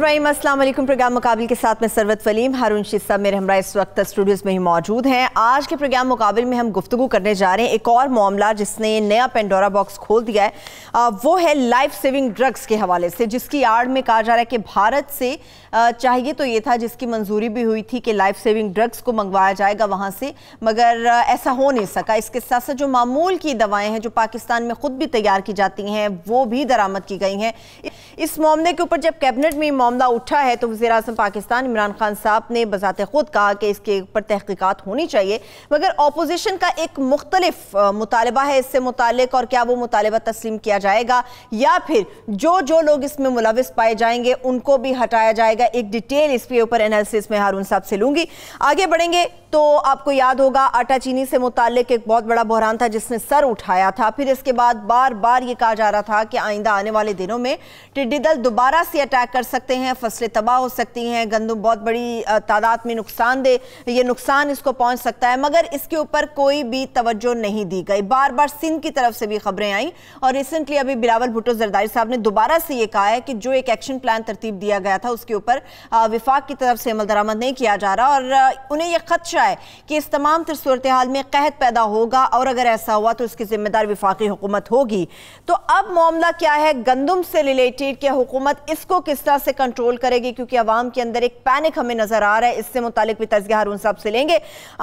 रहीम अस्सलाम वालेकुम प्रोग्राम मुकाबले के साथ में सरवत वलीम हारून शीत साहब मेरे हमरा इस वक्त स्टूडियोज़ में ही मौजूद हैं आज के प्रोग्राम मुकाबले में हम गुफ्तु करने जा रहे हैं एक और मामला जिसने नया पेंडोरा बॉक्स खोल दिया है आ, वो है लाइफ सेविंग ड्रग्स के हवाले से जिसकी आड़ में कहा जा रहा है कि भारत से चाहिए तो ये था जिसकी मंजूरी भी हुई थी कि लाइफ सेविंग ड्रग्स को मंगवाया जाएगा वहाँ से मगर ऐसा हो नहीं सका इसके साथ साथ जो मामूल की दवाएं हैं जो पाकिस्तान में खुद भी तैयार की जाती हैं वो भी दरामद की गई हैं इस मामले के ऊपर जब कैबिनेट में मामला उठा है तो वजी अजम पाकिस्तान इमरान खान साहब ने बजात खुद कहा कि इसके ऊपर तहकीकत होनी चाहिए मगर अपोजिशन का एक मुख्तलिफ मुतालबा है इससे मुतल और क्या वो मुतालबा तस्लीम किया जाएगा या फिर जो जो लोग इसमें मुलविस पाए जाएंगे उनको भी हटाया जाएगा जाएगा एक डिटेल इसके ऊपर एनालिसिस में हारून साहब से लूंगी आगे बढ़ेंगे तो आपको याद होगा आटा चीनी से मुतक एक बहुत बड़ा बहरान था जिसने सर उठाया था फिर इसके बाद बार बार ये कहा जा रहा था कि आइंदा आने वाले दिनों में टिड्डी दल दोबारा से अटैक कर सकते हैं फसलें तबाह हो सकती हैं गंदम बहुत बड़ी तादाद में नुकसान दे ये नुकसान इसको पहुंच सकता है मगर इसके ऊपर कोई भी तवज्जो नहीं दी गई बार बार सिंध की तरफ से भी खबरें आई और रिसेंटली अभी बिलावल भुट्टो जरदारी साहब ने दोबारा से ये कहा है कि जो एक एक्शन प्लान तरतीब दिया गया था उसके ऊपर विफाक की तरफ से अमल दरामद नहीं किया जा रहा और उन्हें यह खदशा रहा है कि इस तमाम तर सूरत हाल में कहत पैदा होगा और अगर ऐसा हुआ तो उसकी जिम्मेदार विफाकी हुकूमत होगी तो अब मामला क्या है गंदम से रिलेटेड कि हुकूमत इसको किस तरह से कंट्रोल करेगी क्योंकि आवाम के अंदर एक पैनिक हमें नजर आ रहा है इससे मुतालिक भी तजगह हारून साहब से लेंगे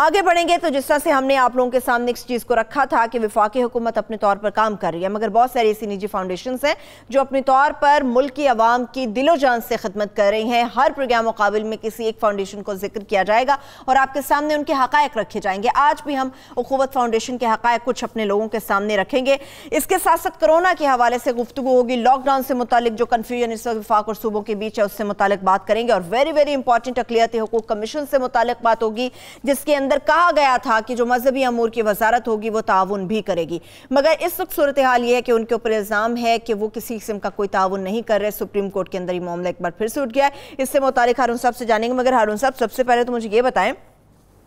आगे बढ़ेंगे तो जिस तरह से हमने आप लोगों के सामने इस चीज़ को रखा था कि विफाकी हुकूमत अपने तौर पर काम कर रही है मगर बहुत सारी ऐसी निजी फाउंडेशन हैं जो अपने तौर पर मुल्क की आवाम की दिलो जान से खदमत कर रही हैं हर प्रोग्राम मुकाबले में किसी एक फाउंडेशन को जिक्र किया जाएगा और आपके सामने सामने उनके हकायक रखे जाएंगे आज भी हम अखवत फाउंडेशन के हकायक कुछ अपने लोगों के सामने रखेंगे इसके साथ साथ कोरोना के हवाले से गुफ्तु होगी लॉकडाउन से मुतालिक जो कन्फ्यूजन इस वक्त विफाक और सूबों के बीच है उससे मुतालिक बात करेंगे और वेरी वेरी इंपॉर्टेंट अकलियती हकूक कमीशन से मुतालिक बात होगी जिसके अंदर कहा गया था कि जो मजहबी अमूर की वजारत होगी वो ताउन भी करेगी मगर इस वक्त सूरत हाल ये है कि उनके ऊपर इल्ज़ाम है कि वो किसी किस्म का कोई ताउन नहीं कर रहे सुप्रीम कोर्ट के अंदर ये मामला एक बार फिर से उठ गया है इससे मुतालिक हारून साहब से जानेंगे मगर हारून साहब सबसे पहले तो मुझे ये बताएं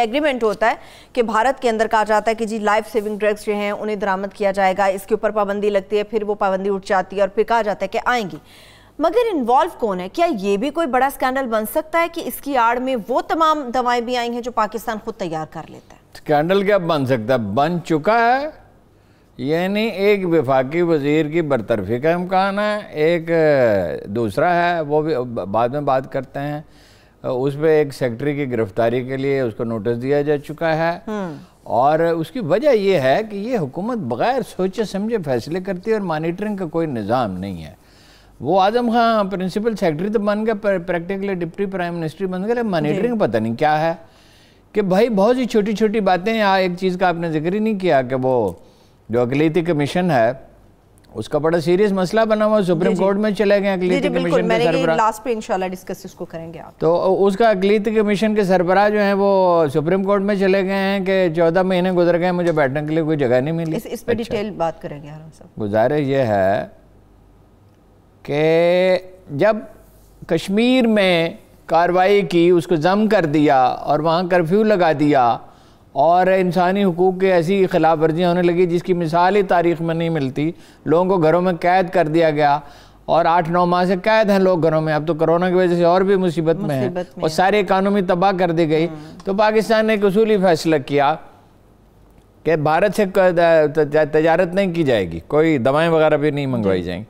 एग्रीमेंट होता है कि भारत के अंदर कहा जाता है कि जी लाइफ सेविंग ड्रग्स जो हैं उन्हें दरामद किया जाएगा इसके ऊपर पाबंदी लगती है फिर वो पाबंदी उठ जाती है और फिर कहा जाता है कि आएंगी मगर इन्वॉल्व कौन है क्या ये भी कोई बड़ा स्कैंडल बन सकता है कि इसकी आड़ में वो तमाम दवाएं भी आई हैं जो पाकिस्तान खुद तैयार कर लेता है स्कैंडल क्या बन सकता है बन चुका है यानी एक विफाकी वजीर की बरतरफी का इम्कान है एक दूसरा है वो भी बाद में बात करते हैं उस पर एक सेक्रेटरी की गिरफ्तारी के लिए उसको नोटिस दिया जा चुका है हम्म। और उसकी वजह यह है कि ये हुकूमत बगैर सोचे समझे फैसले करती है और मॉनिटरिंग का कोई निज़ाम नहीं है वो आजम खां प्रिंसिपल सेक्रेटरी तो बन गए प्रैक्टिकली डिप्टी प्राइम मिनिस्टर बन गए मॉनिटरिंग पता नहीं क्या है कि भाई बहुत ही छोटी छोटी बातें यहाँ एक चीज़ का आपने जिक्र ही नहीं किया कि वो जो अकलीती कमीशन है उसका बड़ा सीरियस मसला बना हुआ सुप्रीम कोर्ट में चले गए अकलीती कमीशन के लास्ट पे इंशाल्लाह डिस्कस इसको करेंगे आप तो उसका अकलीत कमीशन के सरबराह जो है वो सुप्रीम कोर्ट में चले गए हैं कि चौदह महीने गुजर गए मुझे बैठने के लिए कोई जगह नहीं मिली इस, इस पर अच्छा। डिटेल बात करेंगे गुजारिश ये है कि जब कश्मीर में कार्रवाई की उसको जम कर दिया और वहाँ कर्फ्यू लगा दिया और इंसानी हकूक़ के ऐसी खिलाफ वर्जियाँ होने लगी जिसकी मिसाल ही तारीख में नहीं मिलती लोगों को घरों में कैद कर दिया गया और आठ नौ माह से कैद हैं लोग घरों में अब तो कोरोना की वजह से और भी मुसीबत में है और सारी इकानमी तबाह कर दी गई हम्म। तो पाकिस्तान ने एक उसूली फैसला किया कि भारत से तजारत नहीं की जाएगी कोई दवाएँ वगैरह भी नहीं मंगवाई जाएंगी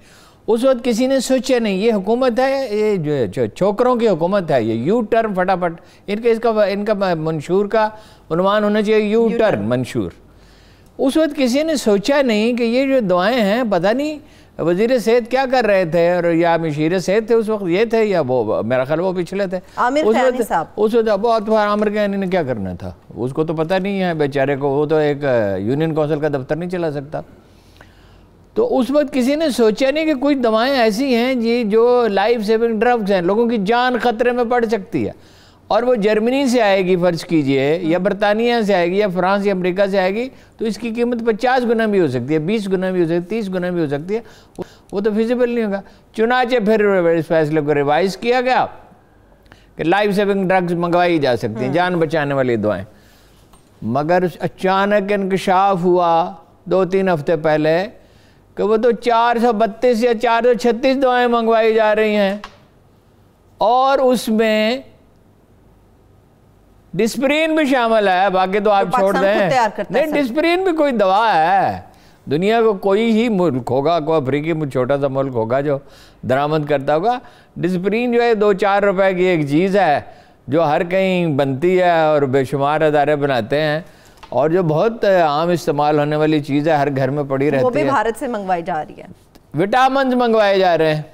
उस वक्त किसी ने सोचा नहीं ये हुकूमत है ये जो, जो छोकरों की हुकूमत है ये यू टर्न फटाफट इनके इसका इनका मंशूर का अनुमान होना चाहिए यू, टर्न मंशूर उस वक्त किसी ने सोचा नहीं कि ये जो दुआएं हैं पता नहीं वजीर सेहत क्या कर रहे थे और या मशीर सेहत थे उस वक्त ये थे या वो मेरा ख्याल वो पिछले थे आमिर उस वक्त उस वक्त तो आमिर कहनी ने क्या करना था उसको तो पता नहीं है बेचारे को वो तो एक यूनियन कौंसिल का दफ्तर नहीं चला सकता तो उस वक्त किसी ने सोचा नहीं कि कुछ दवाएं ऐसी हैं जी जो लाइफ सेविंग ड्रग्स हैं लोगों की जान खतरे में पड़ सकती है और वो जर्मनी से आएगी फ़र्ज़ कीजिए या हाँ। बरतानिया से आएगी या फ्रांस या अमेरिका से आएगी तो इसकी कीमत 50 गुना भी हो सकती है 20 गुना भी हो सकती है तीस गुना भी हो सकती है वो तो फिजिबल नहीं होगा चुनाचे फिर इस फैसले को रिवाइज किया गया कि लाइफ सेविंग ड्रग्स मंगवाई जा सकती हैं हाँ। जान बचाने वाली दवाएँ मगर अचानक इनकशाफ हुआ दो तीन हफ्ते पहले कि वो तो चार सौ बत्तीस या चार सौ छत्तीस दवाएँ मंगवाई जा रही हैं और उसमें डिस्प्रीन भी शामिल है बाकी तो आप तो छोड़ दें नहीं डिस्प्रीन भी कोई दवा है दुनिया को कोई ही मुल्क होगा कोई अफ्रीकी छोटा सा मुल्क होगा जो दरामद करता होगा डिस्प्रीन जो है दो चार रुपए की एक चीज़ है जो हर कहीं बनती है और बेशुमार अदारे बनाते हैं और जो बहुत आम इस्तेमाल होने वाली चीज़ है हर घर में पड़ी रहती है वो भी भारत से मंगवाई जा रही है विटामिन मंगवाए जा रहे हैं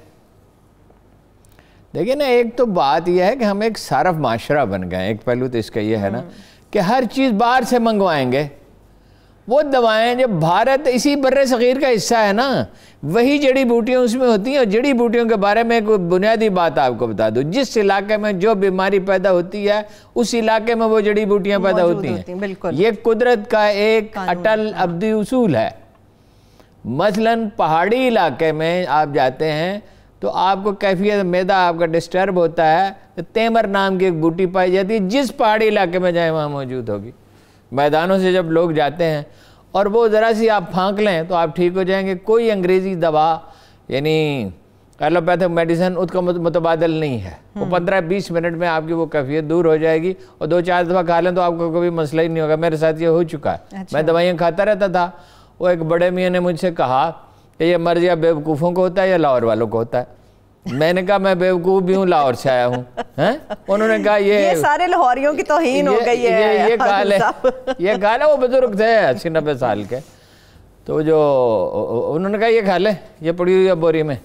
देखिए ना एक तो बात यह है कि हम एक सारफ माशरा बन गए एक पहलू तो इसका यह है ना हम्म। कि हर चीज़ बाहर से मंगवाएंगे वो दवाएं जब भारत इसी बर सग़ीर का हिस्सा है ना वही जड़ी बूटियाँ उसमें होती हैं और जड़ी बूटियों के बारे में कोई बुनियादी बात आपको बता दूँ जिस इलाके में जो बीमारी पैदा होती है उस इलाके में वो जड़ी बूटियाँ पैदा होती हैं बिल्कुल ये कुदरत का एक अटल अब्दी उसूल है मसलन पहाड़ी इलाके में आप जाते हैं तो आपको कैफियत मैदा आपका डिस्टर्ब होता है तो तेमर नाम की एक बूटी पाई जाती है जिस पहाड़ी इलाके में जाए वहाँ मौजूद होगी मैदानों से जब लोग जाते हैं और वो ज़रा सी आप फाँक लें तो आप ठीक हो जाएंगे कोई अंग्रेज़ी दवा यानी एलोपैथिक मेडिसिन उसका मुतबादल नहीं है वो हम्म। पंद्रह बीस मिनट में आपकी वो कैफियत दूर हो जाएगी और दो चार दफ़ा खा लें तो आपको कभी मसला ही नहीं होगा मेरे साथ ये हो चुका है अच्छा। मैं दवाइयाँ खाता रहता था वो एक बड़े मियाँ ने मुझसे कहा कि ये या बेवकूफ़ों को होता है या लाहौर वालों को होता है मैंने कहा मैं बेवकूफ़ भी हूँ लाहौर से आया हूँ उन्होंने कहा ये ये सारे लाहौरियों की तोहीन हो गई है ये ये गाल है ये गाल है वो बुजुर्ग थे अस्सी नब्बे साल के तो जो उन्होंने कहा ये खा लें ये पड़ी हुई है बोरी में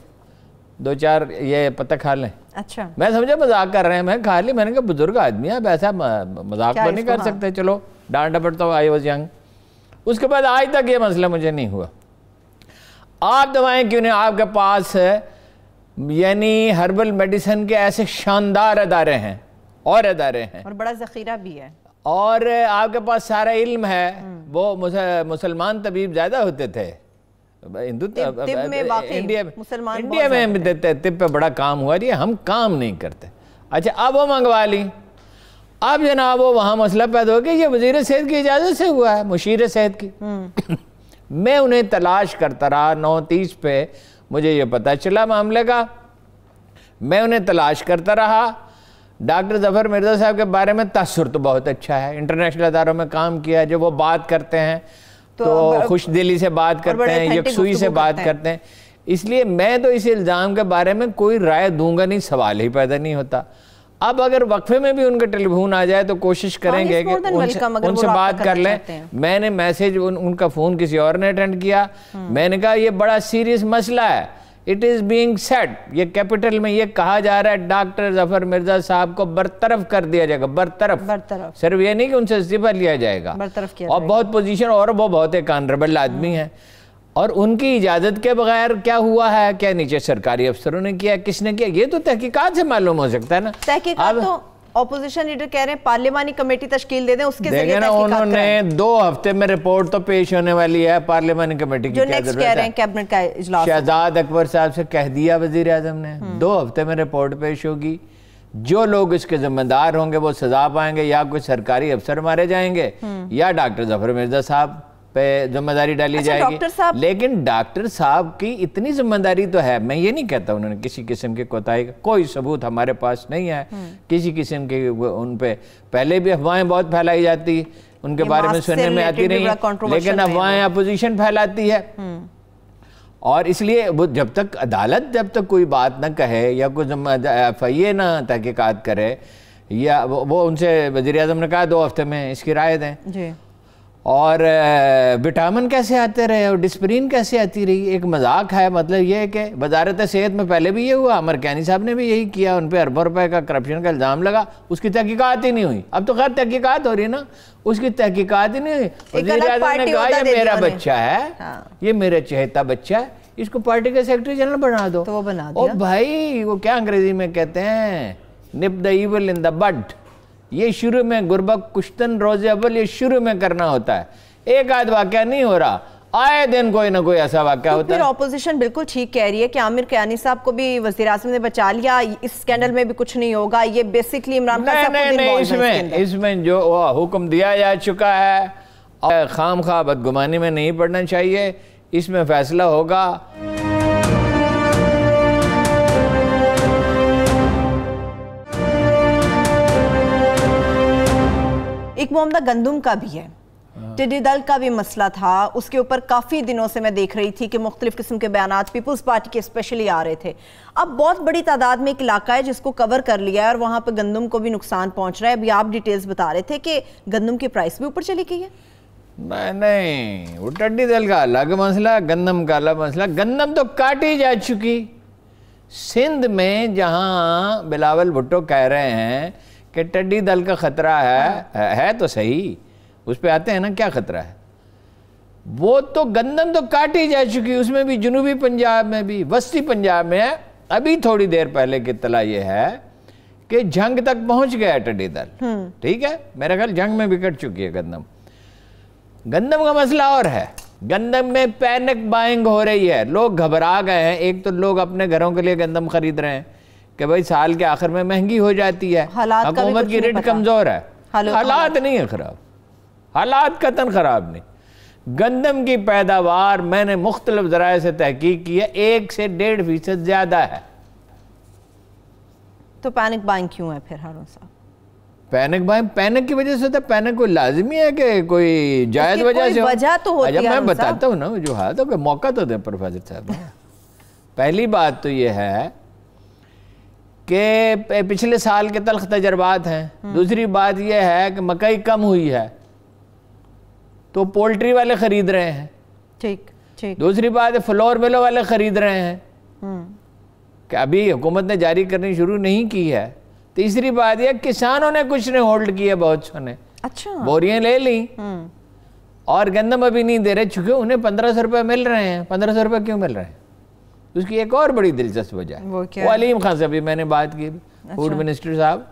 दो चार ये पत्ता खा लें अच्छा मैं समझा मजाक कर रहे हैं मैं खा ली मैंने कहा बुजुर्ग आदमी है अब ऐसा मजाक तो नहीं कर हाँ। सकते चलो डांट डपट तो आई वॉज यंग उसके बाद आज तक ये मसला मुझे नहीं हुआ आप दवाएं क्यों नहीं आपके पास है यानी हर्बल मेडिसिन के ऐसे शानदार अदारे हैं और अदारे हैं और बड़ा ज़ख़ीरा भी है और आपके पास सारा इल्म है हम्म। वो मुसलमान तबीब ज़्यादा होते थे हिंदू इंडिया इंडिया में देते तिब पे बड़ा काम हुआ जी हम काम नहीं करते अच्छा अब वो मंगवा ली अब जनाब वो वहां मसला पैदा हो गया ये वजीर सेहत की इजाज़त से हुआ है मुशीर सेहत की हम्म। मैं उन्हें तलाश करता रहा नौ तीस पे मुझे ये पता चला मामले का मैं उन्हें तलाश करता रहा डॉक्टर जफ़र मिर्ज़ा साहब के बारे में तसर तो बहुत अच्छा है इंटरनेशनल अदारों में काम किया जो जब वो बात करते हैं तो, तो खुश दिली से बात करते हैं यकसुई से बात करते हैं इसलिए मैं तो इस इल्ज़ाम के बारे में कोई राय दूंगा नहीं सवाल ही पैदा नहीं होता अब अगर वक्फे में भी उनका टेलीफोन आ जाए तो कोशिश हाँ, करेंगे कि उनसे, उनसे बात कर लें मैंने मैसेज उन, उनका फ़ोन किसी और ने अटेंड किया हम्म। मैंने कहा यह बड़ा सीरियस मसला है इट इज़ बींग सेट ये कैपिटल में ये कहा जा रहा है डॉक्टर जफर मिर्जा साहब को बरतरफ कर दिया जाएगा बरतरफ बरतरफ सिर्फ ये नहीं कि उनसे इस्तीफा लिया जाएगा बरतरफ किया और बहुत पोजीशन और वो बहुत एक कानरेबल आदमी हम्म। है और उनकी इजाज़त के बगैर क्या हुआ है क्या नीचे सरकारी अफसरों ने किया किसने किया ये तो तहकीकात से मालूम हो सकता है ना तहकीकात तो ऑपोजिशन लीडर कह रहे हैं पार्लियामानी कमेटी तश्कील दे दें उसके जरिए ना उन्होंने दो हफ्ते में रिपोर्ट तो पेश होने वाली है पार्लियामानी कमेटी की नेक्स्ट कह रहे हैं कैबिनेट का इजलास शहजाद अकबर साहब से कह दिया वजीर आजम ने हम्म। दो हफ्ते में रिपोर्ट पेश होगी जो लोग इसके जिम्मेदार होंगे वो सजा पाएंगे या कोई सरकारी अफसर मारे जाएंगे हम्म। या डॉक्टर जफर मिर्जा साहब पे जिम्मेदारी डाली अच्छा, जाएगी डॉक्टर साहब लेकिन डॉक्टर साहब की इतनी जिम्मेदारी तो है मैं ये नहीं कहता उन्होंने किसी किस्म की कोताही का कोई सबूत हमारे पास नहीं है हम्म। किसी किस्म के उन पे पहले भी अफवाहें बहुत फैलाई जाती उनके बारे में सुनने में आती नहीं है लेकिन अफवाहें अपोजिशन फैलाती है हम्म। और इसलिए वो जब तक अदालत जब तक कोई बात ना कहे या कुछ एफ आई ए ना तहकीकत करे या वो, वो उनसे वजी अजम ने कहा दो हफ्ते में इसकी राय दें और विटामिन कैसे आते रहे और डिस्प्रीन कैसे आती रही एक मजाक है मतलब ये है कि वजारत सेहत में पहले भी ये हुआ अमर कैनी साहब ने भी यही किया उन पर अरबों रुपए का करप्शन का इल्ज़ाम लगा उसकी तहकीकत ही नहीं हुई अब तो खैर तहकीकत हो रही है ना उसकी तहकीकत ही नहीं हुई ने कहा यह मेरा बच्चा है हाँ। ये मेरा चहेता बच्चा है इसको पार्टी का सेक्रेटरी जनरल बना दो तो वो बना भाई वो क्या अंग्रेजी में कहते हैं nip the evil in the bud ये शुरू में गुरबक कुश्तन रोजे अव्वल ये शुरू में करना होता है एक आध वाक्य नहीं हो रहा आए दिन कोई ना कोई ऐसा वाक्य तो होता है ऑपोजिशन बिल्कुल ठीक कह रही है कि आमिर कयानी साहब को भी वजीर आजम ने बचा लिया इस स्कैंडल में भी कुछ नहीं होगा ये बेसिकली इमरान खान नहीं नहीं इसमें इसमें जो हुक्म दिया जा चुका है खाम खा बदगुमानी में नहीं पड़ना चाहिए इसमें फैसला होगा एक मामला गंदम का भी है हाँ। टिडी दल का भी मसला था उसके ऊपर काफ़ी दिनों से मैं देख रही थी कि मुख्तलिफ़ किस्म के बयान पीपल्स पार्टी के स्पेशली आ रहे थे अब बहुत बड़ी तादाद में एक इलाका है जिसको कवर कर लिया है और वहां पर गंदम को भी नुकसान पहुंच रहा है अभी आप डिटेल्स बता रहे थे कि गंदम की प्राइस भी ऊपर चली गई है नहीं नहीं वो टड्डी दल का अलग मसला गंदम का अलग मसला गंदम तो काटी जा चुकी सिंध में जहाँ बिलावल भुट्टो कह रहे हैं कि टड्डी दल का ख़तरा हाँ। है है तो सही उस पर आते हैं ना क्या ख़तरा है वो तो गंदम तो काटी जा चुकी उसमें भी जुनूबी पंजाब में भी वस्ती पंजाब में अभी थोड़ी देर पहले की तला ये है कि जंग तक पहुंच गया टड्डी दल हम्म। ठीक है मेरा ख्याल जंग में भी कट चुकी है गंदम गंदम का मसला और है गंदम में पैनिक बाइंग हो रही है लोग घबरा गए हैं एक तो लोग अपने घरों के लिए गंदम खरीद रहे हैं कि भाई साल के आखिर में महंगी हो जाती है हुकूमत की रेट कमज़ोर है तो हालात नहीं है ख़राब हालात कतन ख़राब नहीं गंदम की पैदावार मैंने मुख्तलिफ जराए से तहकीक की है एक से डेढ़ फीसद ज़्यादा है तो पैनिक बाइंग क्यों है फिर हारून साहब पैनिक बाइंग पैनिक की वजह से तो पैनिक कोई लाजमी है कि कोई जायज वजह से वजह तो होती अच्छा, है मैं बताता हूँ ना जो हाथ मौका तो दे प्रोफेसर साहब पहली बात तो ये है कि पिछले साल के तलख तजर्बात हैं हम्म। दूसरी बात यह है कि मकई कम हुई है तो पोल्ट्री वाले ख़रीद रहे हैं ठीक ठीक दूसरी बात फ्लोर मिलो वाले ख़रीद रहे हैं हम्म। कि अभी हुकूमत ने जारी करनी शुरू नहीं की है तीसरी बात यह किसानों ने कुछ ने होल्ड किया बहुत सोने अच्छा बोरियां ले ली हम्म। और गंदम अभी नहीं दे रहे चूंकि उन्हें पंद्रह सौ रुपये मिल रहे हैं पंद्रह सौ रुपये क्यों मिल रहे हैं तो उसकी एक और बड़ी दिलचस्प वजह है वो, अलीम खान से अभी मैंने बात की अच्छा। फूड मिनिस्टर साहब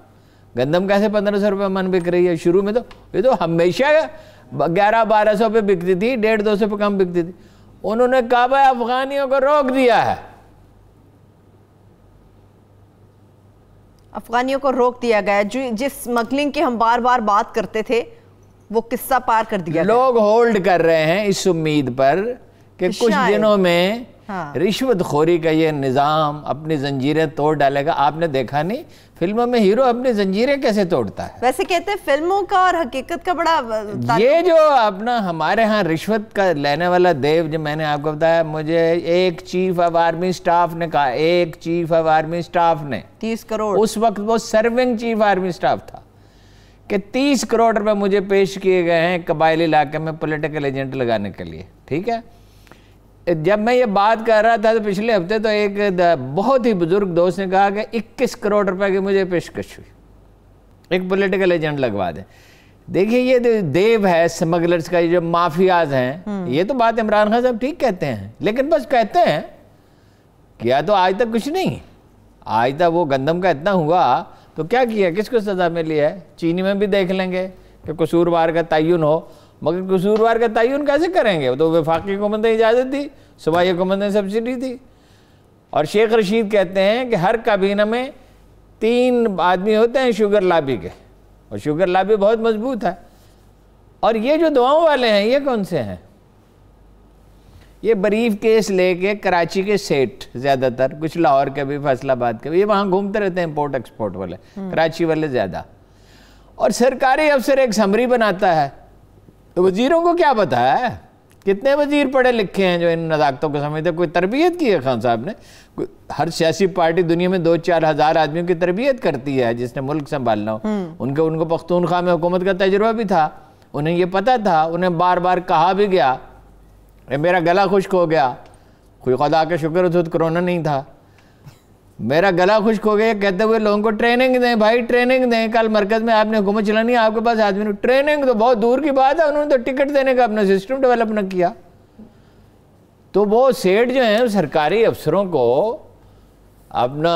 गंदम कैसे पंद्रह सौ रुपये मन बिक रही है शुरू में तो ये तो हमेशा ग्यारह बारह सौ पे बिकती थी डेढ़ दो सौ पे कम बिकती थी उन्होंने कहा अफगानियों को रोक दिया है अफगानियों को रोक दिया गया जो जिस स्मगलिंग की हम बार बार बात करते थे वो किस्सा पार कर दिया लोग होल्ड कर रहे हैं इस उम्मीद पर कि कुछ दिनों में हाँ। रिश्वत खोरी का ये निज़ाम अपनी जंजीरें तोड़ डालेगा आपने देखा नहीं फिल्मों में हीरो अपनी जंजीरें कैसे तोड़ता है वैसे कहते हैं फिल्मों का और हकीकत का बड़ा ये जो अपना हमारे यहाँ रिश्वत का लेने वाला देव जो मैंने आपको बताया मुझे एक चीफ ऑफ आर्मी स्टाफ ने कहा एक चीफ ऑफ आर्मी स्टाफ ने तीस करोड़ उस वक्त वो सर्विंग चीफ आर्मी स्टाफ था कि तीस करोड़ रुपए मुझे पेश किए गए हैं कबायली इलाके में पोलिटिकल एजेंट लगाने के लिए ठीक है जब मैं ये बात कर रहा था तो पिछले हफ्ते तो एक बहुत ही बुजुर्ग दोस्त ने कहा कि 21 करोड़ रुपए की मुझे पेशकश हुई एक पॉलिटिकल एजेंट लगवा दें देखिए ये देव है स्मगलर्स का ये जो माफियाज हैं हम्म। ये तो बात इमरान खान साहब ठीक कहते हैं लेकिन बस कहते हैं किया तो आज तक कुछ नहीं आज तक वो गंदम का इतना हुआ तो क्या किया किसको सजा मिली है चीनी में भी देख लेंगे कि कसूरवार का तयन हो मगर कसूरवार का तयन कैसे करेंगे वो तो वफाकी हुकूमत ने इजाज़त दी सूबाई हुकूमत ने सब्सिडी दी और शेख रशीद कहते हैं कि हर काबीना में तीन आदमी होते हैं शुगर लाबी के और शुगर लाबी बहुत मजबूत है और ये जो दुआओं वाले हैं ये कौन से हैं ये बरीफ केस लेके कराची के सेठ ज़्यादातर कुछ लाहौर के भी फैसलाबाद के भी ये वहाँ घूमते रहते हैं इम्पोर्ट एक्सपोर्ट वाले हम्म। कराची वाले ज़्यादा और सरकारी अफसर एक समरी बनाता है तो वजीरों को क्या पता है कितने वजीर पढ़े लिखे हैं जो इन नजाकतों को समझते कोई तरबियत की है खान साहब ने हर सियासी पार्टी दुनिया में दो चार हज़ार आदमियों की तरबियत करती है जिसने मुल्क संभालना हो हम्म। उनके उनको पख्तूनख्वा में हुकूमत का तजुर्बा भी था उन्हें यह पता था उन्हें बार बार कहा भी गया मेरा गला खुश्क हो गया कोई खुदा का शुक्र खुद कोरोना नहीं था मेरा गला खुश्क हो गया कहते हुए लोगों को ट्रेनिंग दें भाई ट्रेनिंग दें कल मरकज़ में आपने हुकूमत चलानी है आपके पास आदमी ने ट्रेनिंग तो बहुत दूर की बात है उन्होंने तो टिकट देने का अपना सिस्टम डेवलप न किया तो वो सेठ जो हैं सरकारी अफसरों को अपना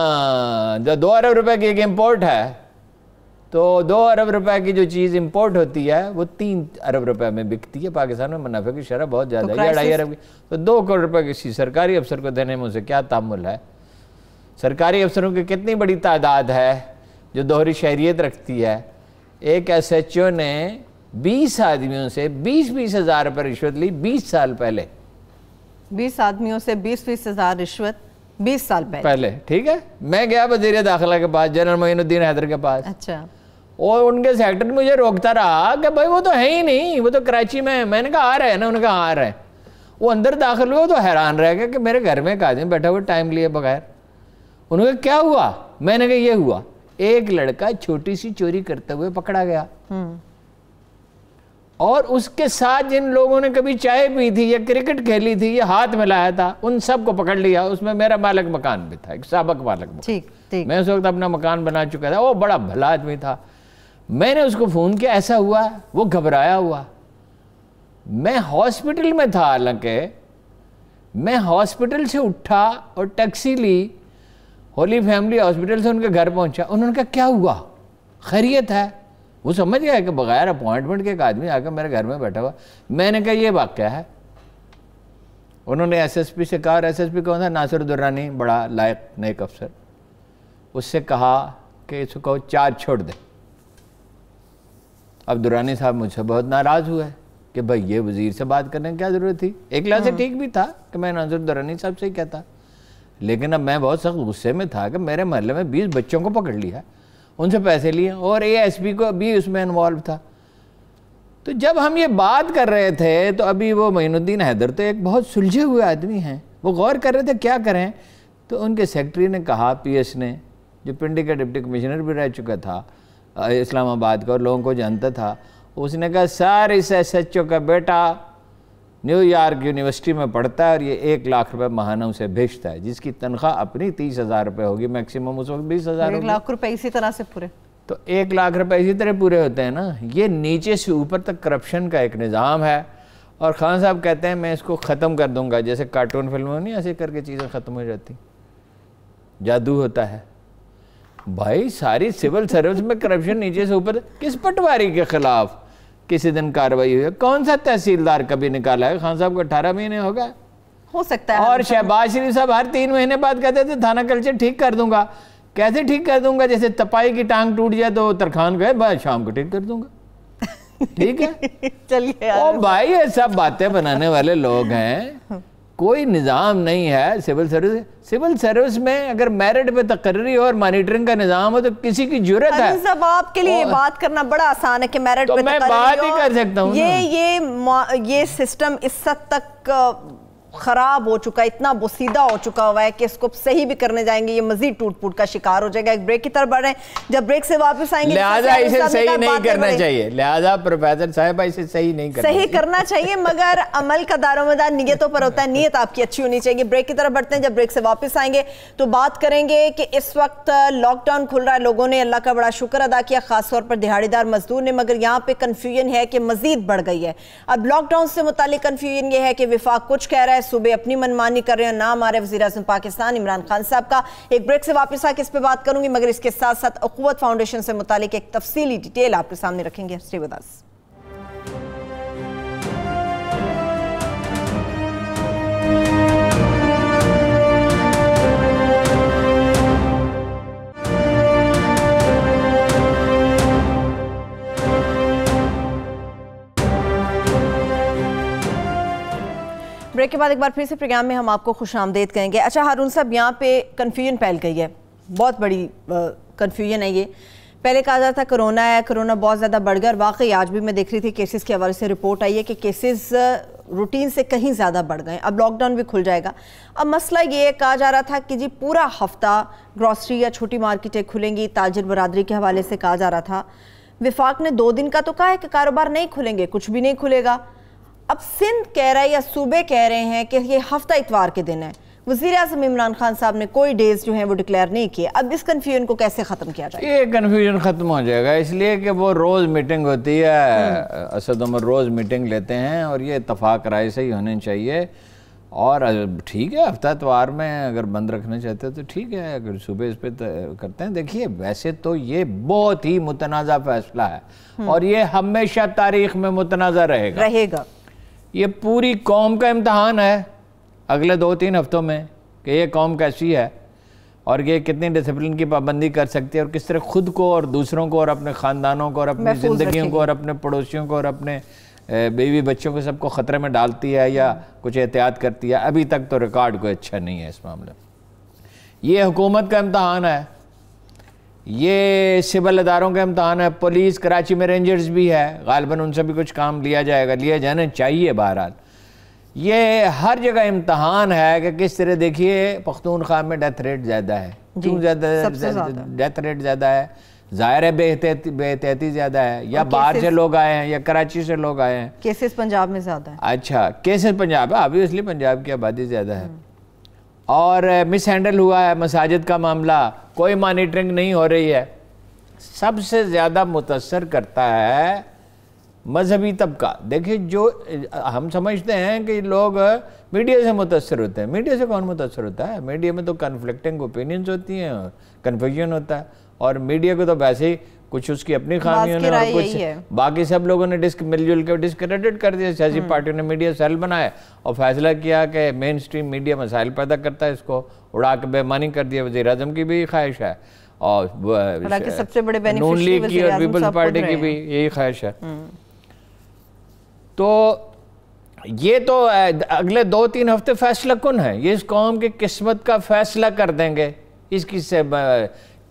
जो दो अरब रुपए की एक इम्पोर्ट है तो दो अरब रुपए की जो चीज़ इम्पोर्ट होती है वो तीन अरब रुपए में बिकती है पाकिस्तान में मुनाफे की शरह बहुत तो ज़्यादा है ढाई अरब की तो दो करोड़ रुपए किसी सरकारी अफसर को देने में उसे क्या तामुल है सरकारी अफसरों की कितनी बड़ी तादाद है जो दोहरी शहरीत रखती है एक एस एच ओ ने बीस आदमियों से बीस बीस हज़ार रुपये रिश्वत ली बीस साल पहले बीस आदमियों से बीस बीस हज़ार रिश्वत बीस साल पहले पहले ठीक है मैं गया वजीर दाखिला के पास जनरल मोहनुद्दीन हैदर के पास अच्छा और उनके सेक्टर मुझे रोकता रहा कि भाई वो तो है ही नहीं वो तो कराची में है मैंने कहा आ रहा है ना उनका आ रहा है वो अंदर दाखिल हुए तो हैरान रह गया कि मेरे घर में एक आदमी बैठा हुआ टाइम लिए बगैर उन्होंने कहा क्या हुआ मैंने कहा ये हुआ एक लड़का छोटी सी चोरी करते हुए पकड़ा गया हम्म। और उसके साथ जिन लोगों ने कभी चाय पी थी या क्रिकेट खेली थी या हाथ मिलाया था उन सबको पकड़ लिया उसमें मेरा मालक मकान भी था एक सबक मालक मकान ठीक, ठीक। मैं उस वक्त अपना मकान बना चुका था वो बड़ा भला आदमी था मैंने उसको फ़ोन किया ऐसा हुआ वो घबराया हुआ मैं हॉस्पिटल में था हालांकि मैं हॉस्पिटल से उठा और टैक्सी ली होली फैमिली हॉस्पिटल से उनके घर पहुंचा उन्होंने कहा क्या हुआ खैरियत है वो समझ गया कि बगैर अपॉइंटमेंट के एक आदमी आकर मेरे घर में बैठा हुआ मैंने कहा ये वाक्य है उन्होंने एसएसपी से कहा और एस कौन था नासिर दुर्रानी बड़ा लायक नायक अफसर उससे कहा कि इसको चार्ज छोड़ दे अब दुरानी साहब मुझसे बहुत नाराज़ हुए कि भाई ये वज़ीर से बात करने की क्या ज़रूरत थी एक लिहाज से ठीक भी था कि मैं नासिर दुरानी साहब से ही कहता लेकिन अब मैं बहुत सख्त गुस्से में था कि मेरे महल में बीस बच्चों को पकड़ लिया उनसे पैसे लिए और ए एस पी को भी उसमें इन्वॉल्व था तो जब हम ये बात कर रहे थे तो अभी वो मीनुद्दीन हैदर तो एक बहुत सुलझे हुए आदमी हैं वो गौर कर रहे थे क्या करें तो उनके सेक्रेटरी ने कहा पीएस ने जो पिंडी का डिप्टी कमिश्नर भी रह चुका था इस्लामाबाद का और लोगों को जानता था उसने कहा सर इस एस एच ओ का बेटा न्यूयॉर्क यूनिवर्सिटी में पढ़ता है और ये एक लाख रुपए महाना उसे भेजता है जिसकी तनख्वाह अपनी तीस हज़ार रुपए होगी मैक्सिमम उस वक्त बीस हज़ार लाख रुपए इसी तरह से पूरे तो एक लाख रुपए इसी तरह पूरे होते हैं ना ये नीचे से ऊपर तक करप्शन का एक निज़ाम है और खान साहब कहते हैं मैं इसको ख़त्म कर दूंगा जैसे कार्टून फिल्मों नहीं ऐसे करके चीज़ें ख़त्म हो जाती जादू होता है भाई सारी सिविल सर्विस में करप्शन नीचे से ऊपर किस पटवारी के खिलाफ किसी दिन कार्रवाई हुई कौन सा तहसीलदार कभी निकाला है खान साहब को अठारह महीने हो गए हो सकता है और शहबाज शरीफ साहब हर तीन महीने बाद कहते थे थाना कल्चर ठीक कर दूंगा कैसे ठीक कर दूंगा जैसे तपाई की टांग टूट जाए तो तरखान गए भाई शाम को ठीक कर दूंगा ठीक है चलिए ओ भाई ये सब बातें बनाने वाले लोग हैं हाँ। कोई निज़ाम नहीं है सिविल सर्विस सिविल सर्विस में अगर मेरिट पे तकर्री और मॉनिटरिंग का निज़ाम हो तो किसी की जरूरत है सब आपके लिए और... बात करना बड़ा आसान है कि मेरिट तो पे मैं बात ही कर सकता हूँ ये ये ये सिस्टम इस हद तक ख़राब हो चुका है इतना बोसीदा हो चुका हुआ है कि इसको सही भी करने जाएंगे ये मजीद टूट फूट का शिकार हो जाएगा एक ब्रेक की तरफ बढ़ रहे हैं जब ब्रेक से वापस आएंगे लिहाजा इसे सही नहीं करना चाहिए लिहाजा प्रोफेसर साहब इसे सही नहीं करना सही करना चाहिए मगर अमल का दारोमदार नीयतों पर होता है नीयत आपकी अच्छी होनी चाहिए ब्रेक की तरफ बढ़ते हैं जब ब्रेक से वापस आएंगे तो बात करेंगे कि इस वक्त लॉकडाउन खुल रहा है लोगों ने अल्लाह का बड़ा शुक्र अदा किया खासतौर पर दिहाड़ीदार मजदूर ने मगर यहाँ पे कन्फ्यूजन है कि मजीद बढ़ गई है अब लॉकडाउन से मुतल कन्फ्यूजन ये है कि विफाक कुछ कह रहा है सूबे अपनी मनमानी कर रहे हैं नाम आ रहे वजी पाकिस्तान इमरान खान साहब का एक ब्रेक से वापस आके इस पर बात करूंगी मगर इसके साथ साथ अकूत फाउंडेशन से मुतालिक एक तफसी डिटेल आपके सामने रखेंगे श्रीवदास ब्रेक के बाद एक बार फिर से प्रोग्राम में हम आपको खुश आमदेद कहेंगे अच्छा हारून साहब यहाँ पे कन्फ्यूजन फैल गई है बहुत बड़ी कन्फ्यूजन है ये पहले कहा जाता था कोरोना है कोरोना बहुत ज़्यादा बढ़ गया और वाकई आज भी मैं देख रही थी केसेस के हवाले से रिपोर्ट आई है कि केसेस रूटीन से कहीं ज़्यादा बढ़ गए अब लॉकडाउन भी खुल जाएगा अब मसला ये कहा जा रहा था कि जी पूरा हफ्ता ग्रॉसरी या छोटी मार्केटें खुलेंगी ताजिर बरदरी के हवाले से कहा जा रहा था विफाक ने दो दिन का तो कहा है कि कारोबार नहीं खुलेंगे कुछ भी नहीं खुलेगा अब सिंध कह रहा है या सूबे कह रहे हैं कि ये हफ्ता इतवार के दिन है वजीर अजम इमरान खान साहब ने कोई डेज जो है वो डिक्लेयर नहीं किए अब इस कन्फ्यूजन को कैसे ख़त्म किया जाए ये कन्फ्यूजन ख़त्म हो जाएगा इसलिए कि वो रोज़ मीटिंग होती है हम्म। असद उमर रोज़ मीटिंग लेते हैं और ये इतफाक़ राय से ही होनी चाहिए और ठीक है हफ्ता इतवार में अगर बंद रखना चाहते हैं तो ठीक है अगर सुबह इस पर करते हैं देखिए वैसे तो ये बहुत ही मुतनाज़ा फैसला है हम्म। और ये हमेशा तारीख में मुतनाज़ा रहेगा रहेगा ये पूरी कौम का इम्तहान है अगले दो तीन हफ्तों में कि ये कौम कैसी है और ये कितनी डिसिप्लिन की पाबंदी कर सकती है और किस तरह खुद को और दूसरों को और अपने ख़ानदानों को और अपनी ज़िंदगी को और अपने पड़ोसियों को और अपने बीवी बच्चों को सबको ख़तरे में डालती है या कुछ एहतियात करती है अभी तक तो रिकॉर्ड कोई अच्छा नहीं है इस मामले में ये हुकूमत का इम्तहान है ये सिविल अदारों का इम्तहान है पुलिस कराची में रेंजर्स भी है गालबन उनसे भी कुछ काम लिया जाएगा लिया जाना चाहिए बहरहाल ये हर जगह इम्तहान है कि किस तरह देखिए पख्तूनख्वा में डेथ रेट ज़्यादा है क्यों ज़्यादा डेथ रेट ज़्यादा है ज़ाहिर है बेहतती ज़्यादा है या बाहर से लोग आए हैं या कराची से लोग आए हैं केसेस पंजाब में ज़्यादा है अच्छा केसेस पंजाब है ऑबियसली पंजाब की आबादी ज़्यादा है हम्म। और मिस हैंडल हुआ है मसाजिद का मामला कोई मॉनिटरिंग नहीं हो रही है सबसे ज़्यादा मुतासर करता है मजहबी तबका देखिए जो हम समझते हैं कि लोग मीडिया से मुतासर होते हैं मीडिया से कौन मुतासर होता है मीडिया में तो कन्फ्लिक्टिंग ओपिनियंस होती हैं और कन्फ्यूजन होता है और मीडिया को तो वैसे ही कुछ उसकी अपनी खामियों ने और कुछ बाकी सब लोगों ने डिस्क मिलजुल के डिस्क्रेडिट कर दिया सियासी हम्म। पार्टियों ने मीडिया सेल बनाया और फैसला किया कि मेन स्ट्रीम मीडिया मसाइल पैदा करता है इसको उड़ा के बेमानी कर दिया वजी अजम की भी ख्वाहिश है और सबसे बड़े नून लीग की और पीपल्स पार्टी की भी यही ख्वाहिश है हम्म। तो ये तो अगले दो तीन हफ्ते फैसला कौन है ये इस कौम की किस्मत का फैसला कर देंगे इसकी से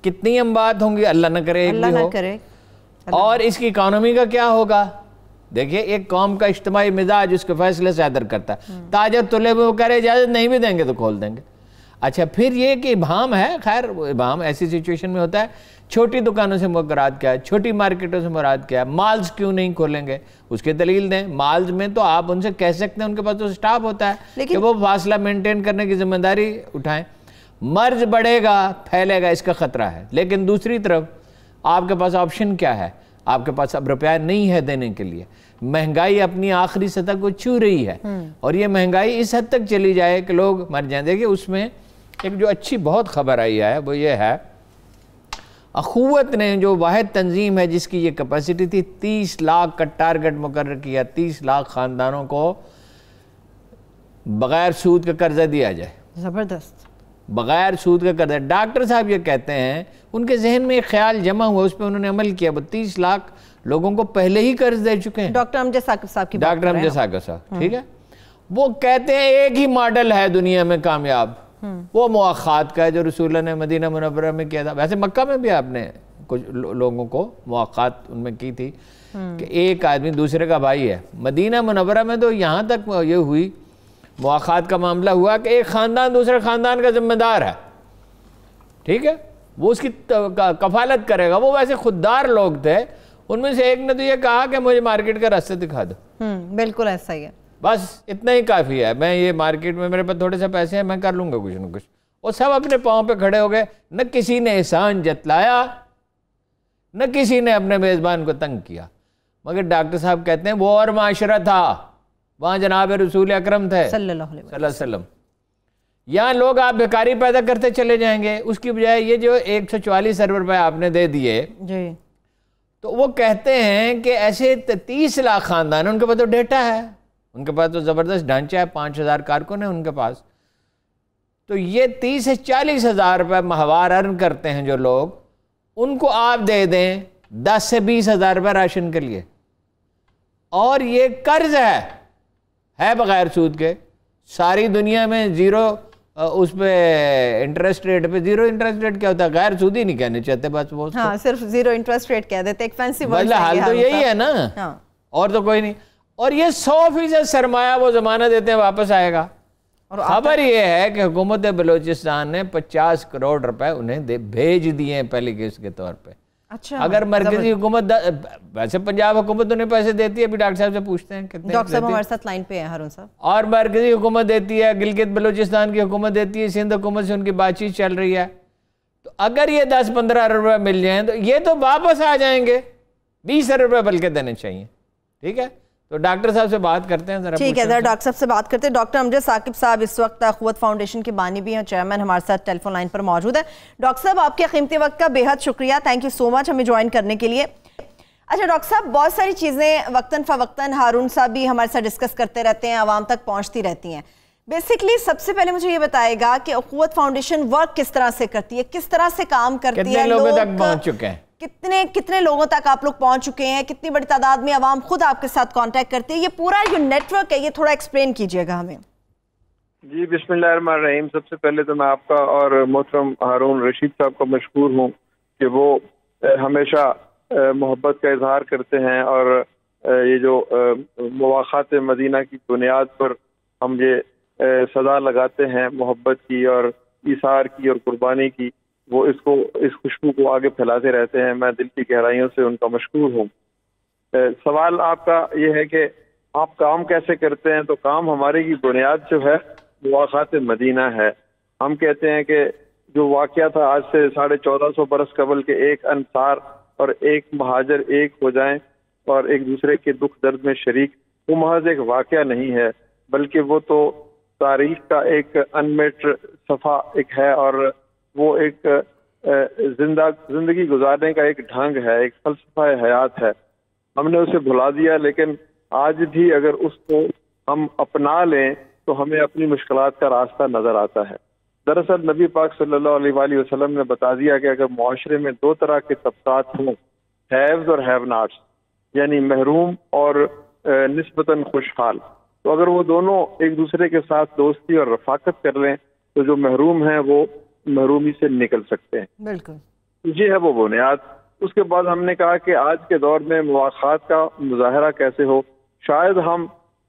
कितनी हम बात होंगे अल्लाह ना करे अल्लाह ना करे और इसकी इकोनॉमी का क्या होगा देखिए एक कौम का इज्तमी मिजाज उसके फैसले से अदर करता है हम्म। ताजा तुले वो करे इजाज़त नहीं भी देंगे तो खोल देंगे अच्छा फिर ये कि इबाम है खैर इबाम ऐसी सिचुएशन में होता है छोटी दुकानों से मुराद क्या है छोटी मार्केटों से मुराद क्या है माल्स क्यों नहीं खोलेंगे उसके दलील दें माल्स में तो आप उनसे कह सकते हैं उनके पास तो स्टाफ होता है कि वो फासला मेंटेन करने की जिम्मेदारी उठाएं मर्ज बढ़ेगा फैलेगा इसका ख़तरा है लेकिन दूसरी तरफ आपके पास ऑप्शन क्या है आपके पास अब रुपया नहीं है देने के लिए महंगाई अपनी आखिरी सतह को छू रही है हम्म। और ये महंगाई इस हद तक चली जाए कि लोग मर जाए देखिए उसमें एक जो अच्छी बहुत खबर आई है वो ये है अखुवत ने जो वाद तंजीम है जिसकी ये कैपेसिटी थी तीस लाख का टारगेट मुकर किया तीस लाख ख़ानदानों को बग़ैर सूद का कर्जा दिया जाए ज़बरदस्त बग़ैर सूद का कर्जा डॉक्टर साहब ये कहते हैं उनके जहन में एक ख्याल जमा हुआ उस पर उन्होंने अमल किया बत्तीस लाख लोगों को पहले ही कर्ज दे चुके हैं डॉक्टर अमजद साकिब साहब की डॉक्टर अमजद साकिब साहब हम्म। ठीक है वो कहते हैं एक ही मॉडल है दुनिया में कामयाब हम्म। वो मुआखात का है जो रसूल ने मदीना मुनवरा में किया था वैसे मक्का में भी आपने कुछ लो, लोगों को मौक़ात उनमें की थी हम्म। कि एक आदमी दूसरे का भाई है मदीना मुनवरा में तो यहाँ तक ये हुई मवाक़ात का मामला हुआ कि एक ख़ानदान दूसरे ख़ानदान का ज़िम्मेदार है ठीक है वो उसकी कफालत करेगा वो वैसे खुददार लोग थे उनमें से एक ने तो ये कहा कि मुझे मार्केट का रास्ते दिखा दो हम्म, बिल्कुल ऐसा ही है बस इतना ही काफ़ी है मैं ये मार्केट में मेरे पास थोड़े से पैसे हैं मैं कर लूँगा कुछ ना कुछ और सब अपने पाँव पे खड़े हो गए न किसी ने एहसान जतलाया न किसी ने अपने मेज़बान को तंग किया मगर डॉक्टर साहब कहते हैं वो और माशरा था वहां जनाब रसूल अक्रम थे यहाँ लोग आप बेकारी पैदा करते चले जाएंगे उसकी बजाय ये जो एक सौ चवालीस अरब रुपये आपने दे दिए तो वो कहते हैं कि ऐसे तीस लाख खानदान उनके पास तो डेटा है उनके पास तो ज़बरदस्त ढांचा है पांच हज़ार कारकुन है उनके पास तो ये तीस से चालीस हज़ार रुपये माहवार अर्न करते हैं जो लोग उनको आप दे दें दस से बीस हज़ार रुपये राशन के लिए और ये कर्ज है है बग़ैर सूद के सारी दुनिया में ज़ीरो उस पर इंटरेस्ट रेट पे जीरो इंटरेस्ट रेट क्या होता है गैर सूद ही नहीं कहने चाहते बस वो हाँ, सिर्फ जीरो इंटरेस्ट रेट कह देते एक फैंसी मतलब वर्ड हाल तो यही है ना हाँ। और तो कोई नहीं और ये सौ फीसद सरमाया वो जमाना देते हैं वापस आएगा और खबर ये है कि हुकूमत बलोचिस्तान ने पचास करोड़ रुपए उन्हें भेज दिए पहली किस्त के तौर पर अच्छा अगर मरकजी हुकूमत वैसे पंजाब हुकूमत उन्हें पैसे देती है अभी डॉक्टर साहब से पूछते हैं कितने डॉक्टर साहब हमारे साथ लाइन पे हैं हारून साहब और मरकजी हुकूमत देती है गिलगित बलूचिस्तान की हुकूमत देती है सिंध हुकूमत से उनकी बातचीत चल रही है तो अगर ये दस पंद्रह अरब रुपये मिल जाए तो ये तो वापस आ जाएंगे बीस अरब रुपये बल्कि देने चाहिए ठीक है तो डॉक्टर साहब से बात करते हैं ठीक है सर डॉक्टर साहब से बात करते हैं डॉक्टर अमजद साकिब साहब इस वक्त अखवत फाउंडेशन के बानी भी हैं चेयरमैन हमारे साथ टेलीफोन लाइन पर मौजूद है डॉक्टर साहब आपके कीमती वक्त का बेहद शुक्रिया थैंक यू सो मच हमें ज्वाइन करने के लिए अच्छा डॉक्टर साहब बहुत सारी चीज़ें वक्ता फ़वक्ता हारून साहब भी हमारे साथ डिस्कस करते रहते हैं आवाम तक पहुँचती रहती हैं बेसिकली सबसे पहले मुझे ये बताएगा कि अखवत फाउंडेशन वर्क किस तरह से करती है किस तरह से काम करती है लोग तक पहुँच चुके हैं कितने कितने लोगों तक आप लोग पहुंच चुके हैं कितनी बड़ी तादाद में आवाम खुद आपके साथ कांटेक्ट करते हैं ये पूरा जो नेटवर्क है ये थोड़ा एक्सप्लेन कीजिएगा हमें जी बिस्मिल्लाम सबसे पहले तो मैं आपका और मोहतरम हारून रशीद साहब का मशहूर हूँ कि वो हमेशा मोहब्बत का इजहार करते हैं और ये जो मुखात मदीना की बुनियाद पर हम ये सजा लगाते हैं मोहब्बत की और इशार की और कुर्बानी की वो इसको इस खुशबू को आगे फैलाते रहते हैं मैं दिल की गहराइयों से उनका मशहूर हूँ सवाल आपका ये है कि आप काम कैसे करते हैं तो काम हमारे की बुनियाद जो है वो वाक़ात मदीना है हम कहते हैं कि जो वाक़ था आज से साढ़े चौदह सौ बरस कबल के एक अनसार और एक महाजर एक हो जाएं और एक दूसरे के दुख दर्द में शरीक वो महज एक वाक़ नहीं है बल्कि वो तो तारीख का एक अनमेट सफ़ा एक है और वो एक जिंदा जिंदगी गुजारने का एक ढंग है एक फलसफा हयात है हमने उसे भुला दिया लेकिन आज भी अगर उसको हम अपना लें तो हमें अपनी मुश्किल का रास्ता नजर आता है दरअसल नबी पाक सल्लल्लाहु अलैहि वसल्लम ने बता दिया कि अगर माशरे में दो तरह के तबकात हों हैव्स और नाट्स यानी महरूम और नस्बता खुशहाल तो अगर वो दोनों एक दूसरे के साथ दोस्ती और रफाकत कर लें तो जो महरूम हैं वो महरूमी से निकल सकते हैं बिल्कुल ये है वो बुनियाद उसके बाद हमने कहा कि आज के दौर में मुखात का मुजाहरा कैसे हो शायद हम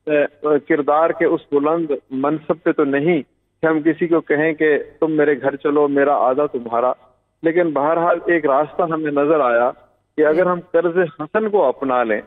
किरदार के उस बुलंद मनसब पे तो नहीं कि हम किसी को कहें कि तुम मेरे घर चलो मेरा आधा तुम्हारा लेकिन बहरहाल एक रास्ता हमें नजर आया कि अगर हम कर्ज हसन को अपना लें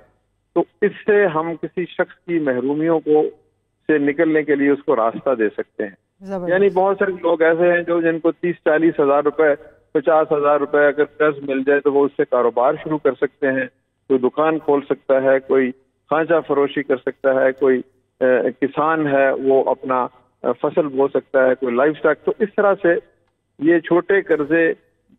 तो इससे हम किसी शख्स की महरूमियों को से निकलने के लिए उसको रास्ता दे सकते हैं यानी बहुत सारे लोग ऐसे हैं जो जिनको तीस चालीस हजार रुपए पचास हजार रुपए अगर कर्ज मिल जाए तो वो उससे कारोबार शुरू कर सकते हैं कोई दुकान खोल सकता है कोई खांचा फरोशी कर सकता है कोई किसान है वो अपना फसल बो सकता है कोई लाइफ स्टॉक तो इस तरह से ये छोटे कर्जे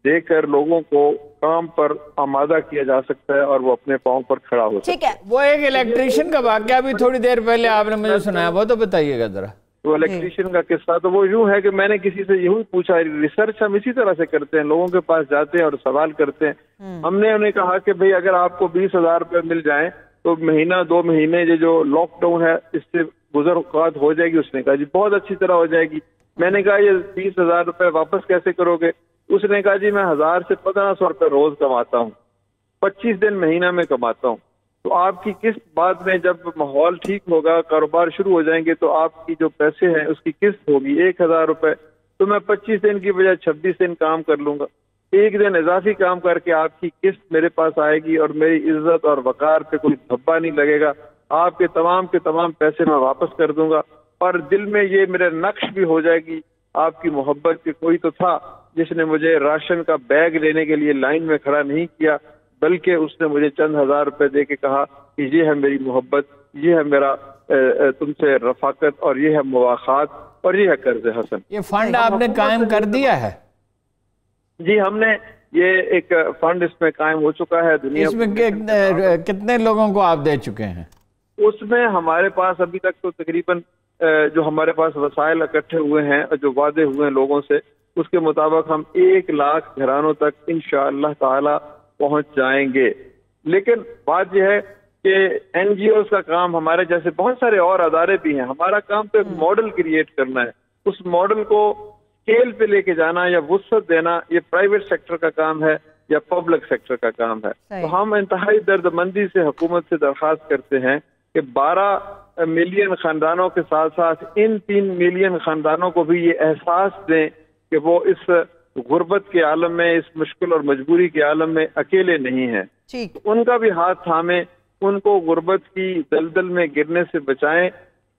देकर लोगों को काम पर आमादा किया जा सकता है और वो अपने पाँव पर खड़ा हो ठीक है वो एक इलेक्ट्रिशियन का वाक्य अभी थोड़ी देर पहले आपने मुझे सुनाया वो तो बताइएगा जरा वो इलेक्ट्रीशियन का किस्सा तो वो यूं है कि मैंने किसी से यूं पूछा रिसर्च हम इसी तरह से करते हैं लोगों के पास जाते हैं और सवाल करते हैं हम्म। हमने उन्हें कहा कि भाई अगर आपको बीस हजार रुपये मिल जाए तो महीना दो महीने ये जो लॉकडाउन है इससे गुजर औकात हो जाएगी उसने कहा जी बहुत अच्छी तरह हो जाएगी मैंने कहा ये बीस हजार रुपये वापस कैसे करोगे उसने कहा जी मैं हजार से पंद्रह सौ रुपये रोज कमाता हूँ पच्चीस दिन महीना में कमाता हूँ तो आपकी किस्त बाद में जब माहौल ठीक होगा कारोबार शुरू हो जाएंगे तो आपकी जो पैसे हैं उसकी किस्त होगी एक हजार रुपए तो मैं पच्चीस दिन की बजाय छब्बीस दिन काम कर लूंगा एक दिन इजाफी काम करके आपकी किस्त मेरे पास आएगी और मेरी इज्जत और वकार पे कोई धब्बा नहीं लगेगा आपके तमाम के तमाम पैसे मैं वापस कर दूंगा और दिल में ये मेरे नक्श भी हो जाएगी आपकी मोहब्बत के कोई तो था जिसने मुझे राशन का बैग लेने के लिए लाइन में खड़ा नहीं किया बल्कि उसने मुझे चंद हजार रुपए दे के कहा कि ये है मेरी मोहब्बत ये है मेरा तुमसे रफाकत और ये है मुखात और ये है कर्ज हसन ये फंड आपने कायम कर दिया है जी हमने ये एक फंड इसमें कायम हो चुका है दुनिया इसमें कितने, कितने लोगों को आप दे चुके हैं उसमें हमारे पास अभी तक तो तकरीबन जो हमारे पास वसायल इकट्ठे हुए हैं और जो वादे हुए हैं लोगों से उसके मुताबिक हम एक लाख घरानों तक इन ताला पहुंच जाएंगे लेकिन बात यह है कि एनजीओ का काम हमारे जैसे बहुत सारे और अदारे भी हैं हमारा काम तो एक मॉडल हम्म। क्रिएट करना है उस मॉडल को स्केल पे लेके जाना या वसत देना ये प्राइवेट सेक्टर का काम है या पब्लिक सेक्टर का काम है तो हम इंतहाई दर्दमंदी से हुकूमत से दरख्वास्त करते हैं कि 12 मिलियन खानदानों के साथ साथ इन तीन मिलियन खानदानों को भी ये एहसास दें कि वो इस तो गुर्बत के आलम में इस मुश्किल और मजबूरी के आलम में अकेले नहीं है तो उनका भी हाथ थामे उनको गुर्बत की दलदल में गिरने से बचाएं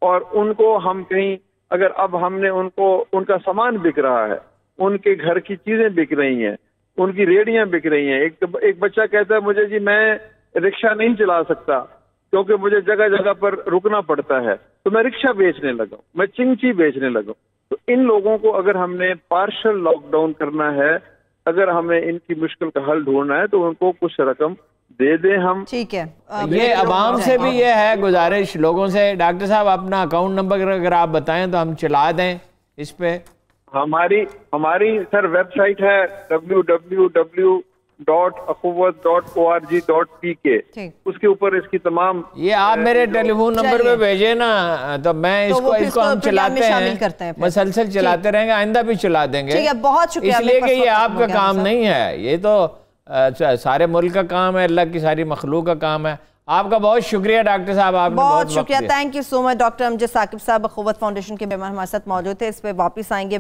और उनको हम कहीं अगर अब हमने उनको उनका सामान बिक रहा है उनके घर की चीजें बिक रही हैं उनकी रेडियां बिक रही हैं एक एक बच्चा कहता है मुझे जी मैं रिक्शा नहीं चला सकता क्योंकि मुझे जगह जगह पर रुकना पड़ता है तो मैं रिक्शा बेचने लगा मैं चिंगची बेचने लगा तो इन लोगों को अगर हमने पार्शल लॉकडाउन करना है अगर हमें इनकी मुश्किल का हल ढूंढना है तो उनको कुछ रकम दे दें हम ठीक है ये आवाम से भी ये है गुजारिश लोगों से डॉक्टर साहब अपना अकाउंट नंबर अगर आप बताएं तो हम चला दें इस पे हमारी हमारी सर वेबसाइट है W W W dot Akhuwat dot O R G dot P K उसके ऊपर इसकी तमाम ये आप मेरे टेलीफोन नंबर पे भेजे ना तो मैं तो इसको इसको हम चलाते हैं मसलसल चलाते रहेंगे आइंदा भी चला देंगे बहुत इसलिए कि ये आपका काम नहीं है ये तो सारे मुल्क का काम है अल्लाह की सारी मखलूक का काम है आपका बहुत शुक्रिया डॉक्टर साहब आप बहुत, बहुत शुक्रिया thank you so much doctor Amjad Saqib साहब बखवत फाउंडेशन के मेहमान हमारे साथ मौजूद थे इस पर वापस आएंगे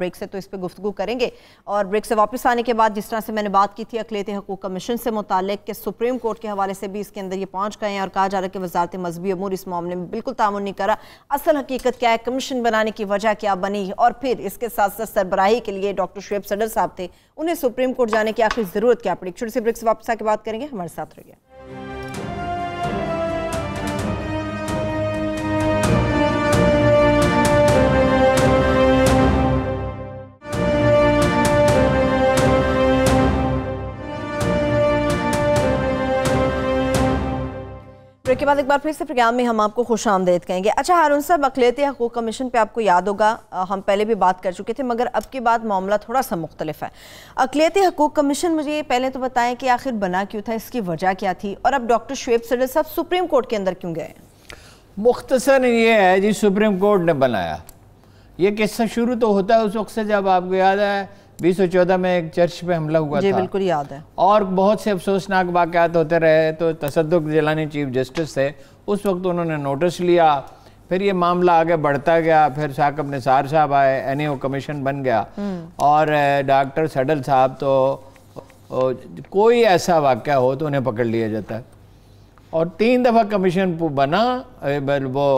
ब्रेक से तो इस पर गुफ्तु करेंगे और ब्रेक से वापस आने के बाद जिस तरह से मैंने बात की थी अखिलती हकूक कमीशन से मुतक के सुप्रीम कोर्ट के हवाले से भी इसके अंदर ये पहुँच गए हैं और कहा जा रहा है कि वजारत मजहबी अमूर इस मामले में बिल्कुल तामन नहीं करा असल हकीकत क्या है कमीशन बनाने की वजह क्या बनी और फिर इसके साथ साथ सरबराही के लिए डॉक्टर शुएब सडर साहब थे उन्हें सुप्रीम कोर्ट जाने की आखिर ज़रूरत क्या पड़ी छोटी से ब्रेक से वापस आके बात करेंगे हमारे साथ रहिए ब्रेक के बाद एक बार फिर से प्रोग्राम में हम आपको खुश आमदेद कहेंगे अच्छा हारून साहब अकलीत हकूक कमीशन पे आपको याद होगा हम पहले भी बात कर चुके थे मगर अब की बात मामला थोड़ा सा मुख्तलिफ है अकलीत हकूक कमीशन मुझे ये पहले तो बताएं कि आखिर बना क्यों था इसकी वजह क्या थी और अब डॉक्टर शुएब सदर साहब सुप्रीम कोर्ट के अंदर क्यों गए मुख्तसर ये है जी सुप्रीम कोर्ट ने बनाया ये किस्सा शुरू तो होता है उस वक्त से जब आपको याद है बीस सौ चौदह में एक चर्च पे हमला हुआ जी था बिल्कुल याद है और बहुत से अफसोसनाक वाकत होते रहे तो तसदुक जिलानी चीफ जस्टिस थे उस वक्त उन्होंने नोटिस लिया फिर ये मामला आगे बढ़ता गया फिर साकब निसार साहब आए एन कमीशन बन गया हम्म। और डॉक्टर सडल साहब तो कोई ऐसा वाक्य हो तो उन्हें पकड़ लिया जाता है और तीन दफ़ा कमीशन बना वो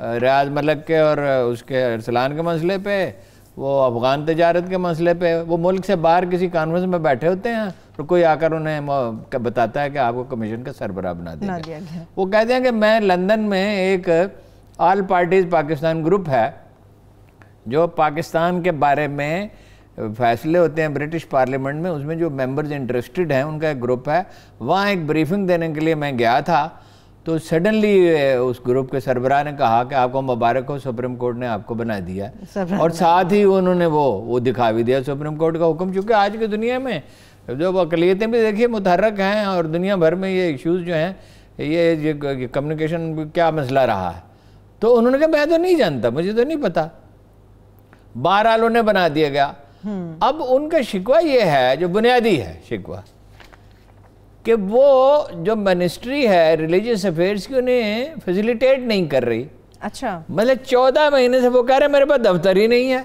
रियाज मलक के और उसके अरसलान के मसले पे वो अफ़गान तजारत के मसले पे वो मुल्क से बाहर किसी कॉन्फ्रेंस में बैठे होते हैं और कोई आकर उन्हें बताता है कि आपको कमीशन का सरबराह बना दिया, वो कहते हैं कि मैं लंदन में एक ऑल पार्टीज़ पाकिस्तान ग्रुप है जो पाकिस्तान के बारे में फैसले होते हैं ब्रिटिश पार्लियामेंट में उसमें जो मेंबर्स इंटरेस्टेड हैं उनका एक ग्रुप है वहाँ एक ब्रीफिंग देने के लिए मैं गया था तो सडनली uh, उस ग्रुप के सरबरा ने कहा कि आपको मुबारक हो सुप्रीम कोर्ट ने आपको बना दिया और साथ ही उन्होंने वो वो दिखा भी दिया सुप्रीम कोर्ट का हुक्म चूँकि आज की दुनिया में जो अकलीतें भी देखिए मुतहरक हैं और दुनिया भर में ये इश्यूज़ जो हैं ये, ये कम्युनिकेशन क्या मसला रहा है तो उन्होंने कहा मैं तो नहीं जानता मुझे तो नहीं पता बहरहाल उन्हें बना दिया गया हम्म। अब उनका शिकवा ये है जो बुनियादी है शिकवा कि वो जो मिनिस्ट्री है रिलीजियस अफेयर्स की उन्हें फैसिलिटेट नहीं कर रही अच्छा मतलब चौदह महीने से वो कह रहे मेरे पास दफ्तर ही नहीं है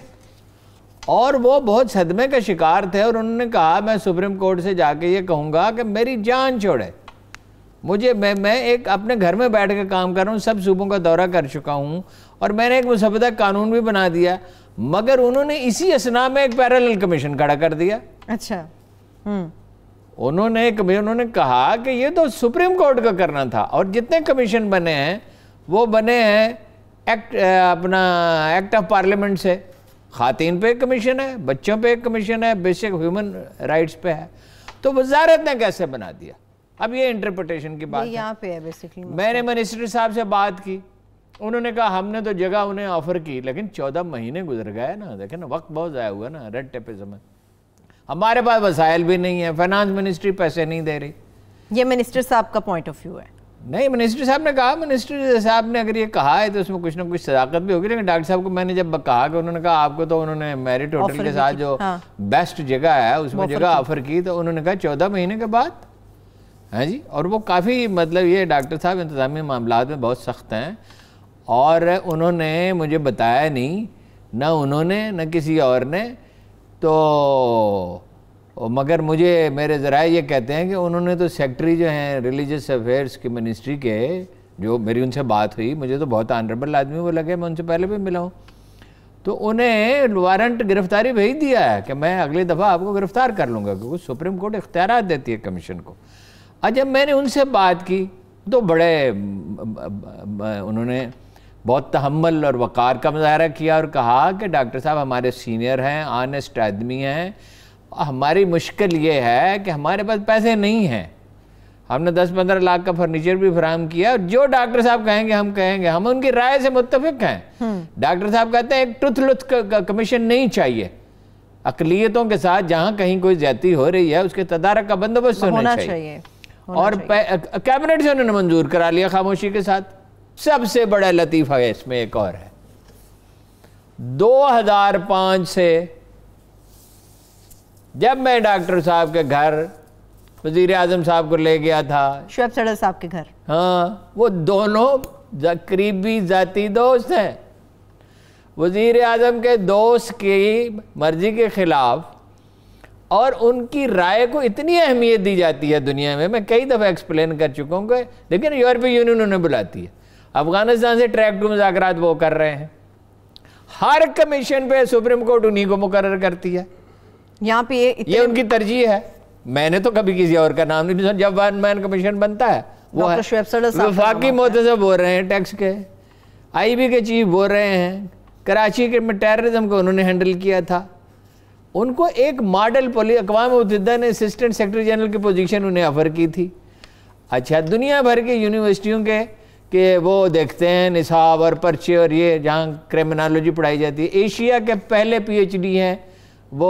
और वो बहुत सदमे का शिकार थे और उन्होंने कहा मैं सुप्रीम कोर्ट से जाके ये कहूँगा कि मेरी जान छोड़े मुझे मैं मैं एक अपने घर में बैठ कर काम कर रहा हूँ सब सूबों का दौरा कर चुका हूँ और मैंने एक मुसबदा कानून भी बना दिया मगर उन्होंने इसी असना में एक पैरल कमीशन खड़ा कर दिया अच्छा हम्म। उन्होंने कभी उन्होंने कहा कि ये तो सुप्रीम कोर्ट का करना था और जितने कमीशन बने हैं वो बने हैं एक्ट अपना एक्ट ऑफ पार्लियामेंट से खातिन पे कमीशन है बच्चों पे कमीशन है बेसिक ह्यूमन राइट्स पे है तो वजारत ने कैसे बना दिया अब ये इंटरप्रटेशन की बात यहाँ पे है बेसिकली मैंने मिनिस्टर साहब से बात की उन्होंने कहा हमने तो जगह उन्हें ऑफर की लेकिन चौदह महीने गुजर गए ना देखे ना वक्त बहुत ज़्यादा हुआ ना रेड टेपे समय हमारे पास वसायल भी नहीं है फाइनेंस मिनिस्ट्री पैसे नहीं दे रही ये मिनिस्टर साहब का पॉइंट ऑफ व्यू है नहीं मिनिस्टर साहब ने कहा मिनिस्टर साहब ने अगर ये कहा है तो उसमें कुछ ना कुछ सदाकत भी होगी लेकिन डॉक्टर साहब को मैंने जब कहा कि उन्होंने कहा आपको तो उन्होंने मेरिट होटल के साथ जो हाँ। बेस्ट जगह है उसमें जगह ऑफर की तो उन्होंने कहा चौदह महीने के बाद हाँ जी और वो काफ़ी मतलब ये डॉक्टर साहब इंतजामी मामला में बहुत सख्त हैं और उन्होंने मुझे बताया नहीं ना उन्होंने ना किसी और ने तो मगर मुझे मेरे ज़रा ये कहते हैं कि उन्होंने तो सेक्रेटरी जो हैं रिलीजियस अफेयर्स की मिनिस्ट्री के जो मेरी उनसे बात हुई मुझे तो बहुत ऑनरेबल आदमी वो लगे मैं उनसे पहले भी मिला हूँ तो उन्हें वारंट गिरफ्तारी भेज दिया है कि मैं अगली दफ़ा आपको गिरफ्तार कर लूँगा क्योंकि सुप्रीम कोर्ट इख्तियार देती है कमीशन को अच्छा जब मैंने उनसे बात की तो बड़े उन्होंने बहुत तहमल और वक़ार का मुजाहरा किया और कहा कि डॉक्टर साहब हमारे सीनियर हैं आनेस्ट आदमी हैं हमारी मुश्किल ये है कि हमारे पास पैसे नहीं हैं हमने 10-15 लाख का फर्नीचर भी फराम किया और जो डॉक्टर साहब कहेंगे हम कहेंगे हम उनकी राय से मुतफिक हैं हम्म। डॉक्टर साहब कहते हैं एक टुथ लुथ कमीशन नहीं चाहिए अकलीतों के साथ जहाँ कहीं कोई ज्यादा हो रही है उसके तदारक का बंदोबस्त होना चाहिए, चाहिए। और कैबिनेट से उन्होंने मंजूर करा लिया खामोशी के साथ सबसे बड़ा लतीफ़ा है इसमें एक और है 2005 से जब मैं डॉक्टर साहब के घर वजीर आजम साहब को ले गया था शुएब सड़क साहब के घर हाँ वो दोनों करीबी जाती दोस्त हैं वजीर आजम के दोस्त की मर्जी के ख़िलाफ़ और उनकी राय को इतनी अहमियत दी जाती है दुनिया में मैं कई दफ़ा एक्सप्लेन कर चुका हूँ लेकिन यूरोपीय यूनियन उन्हें बुलाती है अफगानिस्तान से ट्रैक टू मुजाकर वो कर रहे हैं हर कमीशन पे सुप्रीम कोर्ट उन्हीं को मुकर करती है यहाँ पे ये, ये उनकी तरजीह है मैंने तो कभी किसी और का नाम नहीं सुना जब वन मैन कमीशन बनता है वो है वफाकी से बोल रहे हैं टैक्स के आईबी के चीफ बोल रहे हैं कराची के में टेररिज्म को उन्होंने हैंडल किया था उनको एक मॉडल पॉलिसी अकवा मुतहदा ने असिस्टेंट सेक्रेटरी जनरल की पोजीशन उन्हें ऑफर की थी अच्छा दुनिया भर की यूनिवर्सिटियों के कि वो देखते हैं निसाब और पर्चे और ये जहाँ क्रिमिनोलॉजी पढ़ाई जाती है एशिया के पहले पीएचडी हैं वो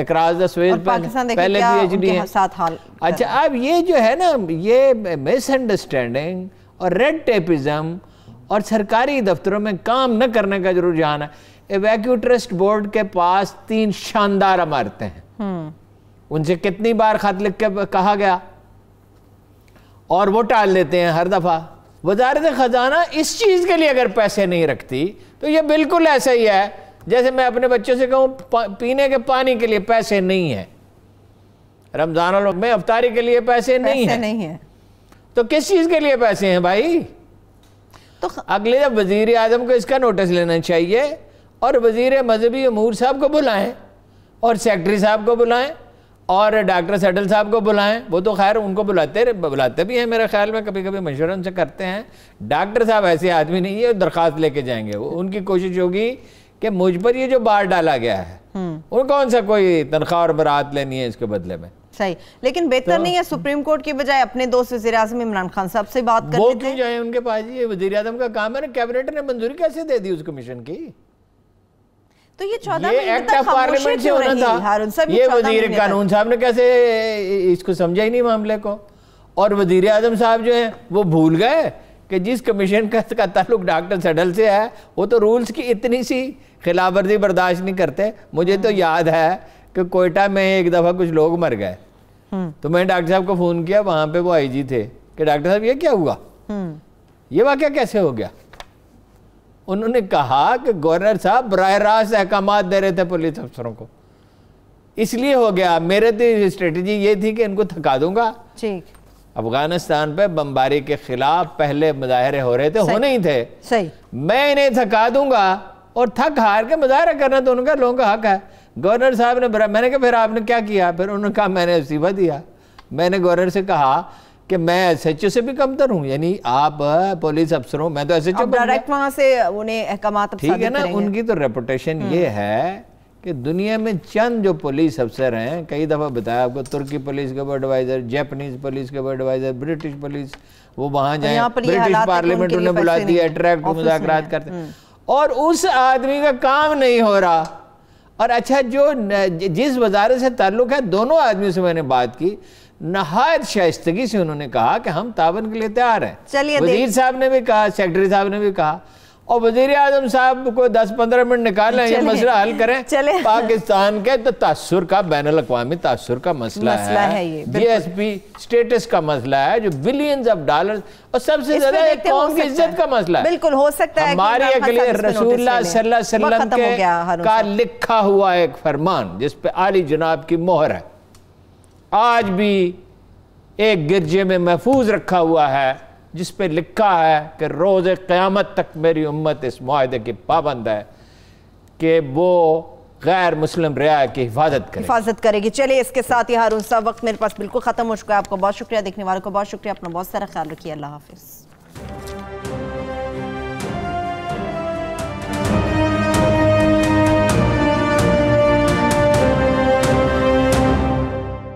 इकराज दसवेज पहले पी एच डी अच्छा अब ये जो है ना ये मिसअंडरस्टैंडिंग और रेड टेपिज्म और सरकारी दफ्तरों में काम न करने का जरूर जहान है बोर्ड के पास तीन शानदार इमारतें हैं हम्म। उनसे कितनी बार खत लिख के कहा गया और वो टाल देते हैं हर दफ़ा वजारत ख़जाना इस चीज़ के लिए अगर पैसे नहीं रखती तो ये बिल्कुल ऐसा ही है जैसे मैं अपने बच्चों से कहूँ पीने के पानी के लिए पैसे नहीं है रमज़ान में अफतारी के लिए पैसे, पैसे नहीं है नहीं है तो किस चीज़ के लिए पैसे हैं भाई तो अगले जब वजीर आजम को इसका नोटिस लेना चाहिए और वजीर मजहबी अमूर साहब को बुलाएं और सेक्रेटरी साहब को बुलाएं और डॉक्टर सैडल साहब को बुलाएं वो तो खैर उनको बुलाते बुलाते भी हैं मेरे ख्याल में कभी कभी मशवरा उनसे करते हैं डॉक्टर साहब ऐसे आदमी नहीं है दरख्वास्त लेके जाएंगे वो उनकी कोशिश होगी कि मुझ पर ये जो बार डाला गया है और हम्म। कौन सा कोई तनख्वाह और बरात लेनी है इसके बदले में सही लेकिन बेहतर तो, नहीं है सुप्रीम कोर्ट की बजाय अपने दोस्त वजी अजम इमरान खान साहब से बात कर उनके पास ये वजी अजम का काम है ना कैबिनेट ने मंजूरी कैसे दे दी उस कमीशन की तो ये चौदह मिनट तक पार्लियामेंट से होना था हारून साहब ये वजीर कानून साहब ने कैसे इसको समझा ही नहीं मामले को और वजीर आजम साहब जो है वो भूल गए कि जिस कमीशन का, का ताल्लुक डॉक्टर सडल से है वो तो रूल्स की इतनी सी खिलाफवर्जी बर्दाश्त नहीं करते मुझे तो याद है कि कोयटा में एक दफ़ा कुछ लोग मर गए हम्म। तो मैंने डॉक्टर साहब को फ़ोन किया वहाँ पे वो आईजी थे कि डॉक्टर साहब ये क्या हुआ हम्म। ये वाक्य कैसे हो गया उन्होंने कहा कि गवर्नर साहब बरह रास्त अहकाम दे रहे थे पुलिस अफसरों को इसलिए हो गया मेरे तो स्ट्रेटजी ये थी कि इनको थका दूंगा अफगानिस्तान पे बमबारी के खिलाफ पहले मुजाहरे हो रहे थे होने ही थे सही मैं इन्हें थका दूंगा और थक हार के मुजाहरा करना तो उनका लोगों का हक है गवर्नर साहब ने बरा मैंने कहा फिर आपने क्या किया फिर उन्होंने कहा मैंने इस्तीफा दिया मैंने गवर्नर से कहा कि मैं एस एच ओ से भी कमतर तो हूँ यानी आप पुलिस अफसरों मैं तो एस एच ओ डायरेक्ट वहाँ से उन्हें अहकाम ठीक है ना उनकी तो रेपुटेशन ये हम्म। है कि दुनिया में चंद जो पुलिस अफसर हैं कई दफ़ा बताया आपको तुर्की पुलिस के एडवाइज़र जैपनीज़ पुलिस के एडवाइज़र ब्रिटिश पुलिस वो वहाँ जाए ब्रिटिश पार्लियामेंट उन्हें बुला दिया अट्रैक्ट मुजाकर करते हम्म। और उस आदमी का काम नहीं हो रहा और अच्छा जो जिस वजारे से ताल्लुक़ है दोनों आदमियों से मैंने बात की नहायत शाइस्तगी से उन्होंने कहा कि हम तावन के लिए तैयार हैं चलिए वजीर साहब ने भी कहा सेक्रेटरी साहब ने भी कहा और वजीर आजम साहब को 10-15 मिनट निकालें ये मसला हल करें चले पाकिस्तान के तो तासुर का बैन अवी तासुर का मसला, मसला है, है पी स्टेटस का मसला है जो बिलियंस ऑफ डॉलर्स और सबसे ज्यादा कौम की इज्जत का मसला है बिल्कुल हो सकता है हमारी रसूल का लिखा हुआ एक फरमान जिसपे आली जनाब की मोहर है आज भी एक गिरजे में महफूज रखा हुआ है जिस पर लिखा है कि रोज़ क़्यामत तक मेरी उम्मत इस माहे की पाबंद है कि वो गैर मुस्लिम रिया की हिफाजत करे। हिफाजत करेगी चलिए इसके साथ ही हारून साहब वक्त मेरे पास बिल्कुल ख़त्म हो चुका है आपको बहुत शुक्रिया देखने वालों को बहुत शुक्रिया अपना बहुत सारा ख्याल रखिए अल्लाह हाफिज़